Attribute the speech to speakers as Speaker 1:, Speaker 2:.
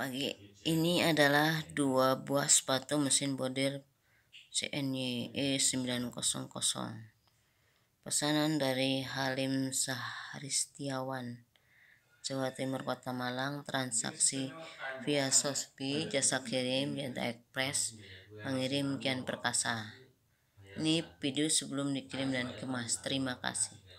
Speaker 1: pagi ini adalah dua buah sepatu mesin CNY e 900 pesanan dari Halim saharistiawan Jawa Timur Kota Malang transaksi via Sospi jasa kirim dan ekspres mengirim kian perkasa ini video sebelum dikirim dan kemas terima kasih